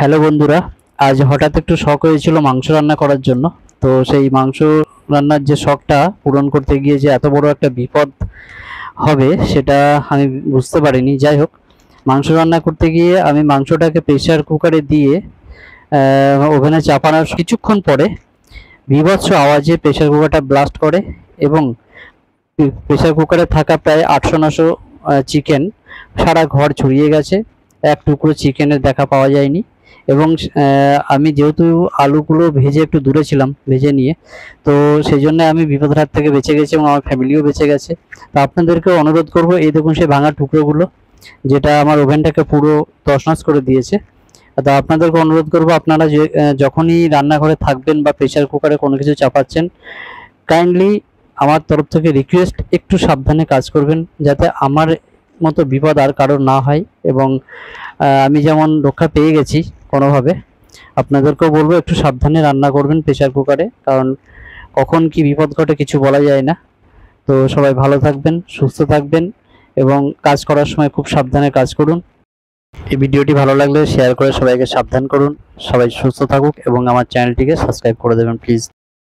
hello বন্ধুরা আজ হঠাৎ একটু শখ হয়েছিল মাংস রান্না করার জন্য তো সেই মাংস রান্নার যে শখটা পূরণ করতে গিয়ে যে এত বড় একটা বিপদ হবে সেটা আমি বুঝতে পারিনি যাই হোক মাংস রান্না করতে গিয়ে আমি মাংসটাকে প্রেশার কুকারে দিয়ে ওভেনে চাপানোর কিছুক্ষণ পরে বিভৎস আওয়াজে প্রেশার কুকারটা ব্লাস্ট করে এবং প্রেশার কুকারে থাকা প্রায় আটশো নশো চিকেন সারা ঘর ছড়িয়ে গেছে এক টুকরো চিকেনের দেখা পাওয়া যায়নি এবং আমি যেহেতু আলুগুলো ভেজে একটু দূরে ছিলাম ভেজে নিয়ে তো সেই জন্য আমি বিপদের হাত থেকে বেঁচে গেছি এবং আমার ফ্যামিলিও বেঁচে গেছে তো আপনাদেরকে অনুরোধ করব এই দেখুন সেই ভাঙা টুকরোগুলো যেটা আমার ওভেনটাকে পুরো তসনাস করে দিয়েছে তো আপনাদেরকে অনুরোধ করব আপনারা যখনই রান্নাঘরে থাকবেন বা প্রেশার কুকারে কোনো কিছু চাপাচ্ছেন কাইন্ডলি আমার তরফ থেকে রিকোয়েস্ট একটু সাবধানে কাজ করবেন যাতে আমার মতো বিপদ আর কারোর না হয় এবং আমি যেমন রক্ষা পেয়ে গেছি কোনোভাবে আপনাদেরকেও বলবো একটু সাবধানে রান্না করবেন প্রেশার কুকারে কারণ কখন কি বিপদ ঘটে কিছু বলা যায় না তো সবাই ভালো থাকবেন সুস্থ থাকবেন এবং কাজ করার সময় খুব সাবধানে কাজ করুন এই ভিডিওটি ভালো লাগলে শেয়ার করে সবাইকে সাবধান করুন সবাই সুস্থ থাকুক এবং আমার চ্যানেলটিকে সাবস্ক্রাইব করে দেবেন প্লিজ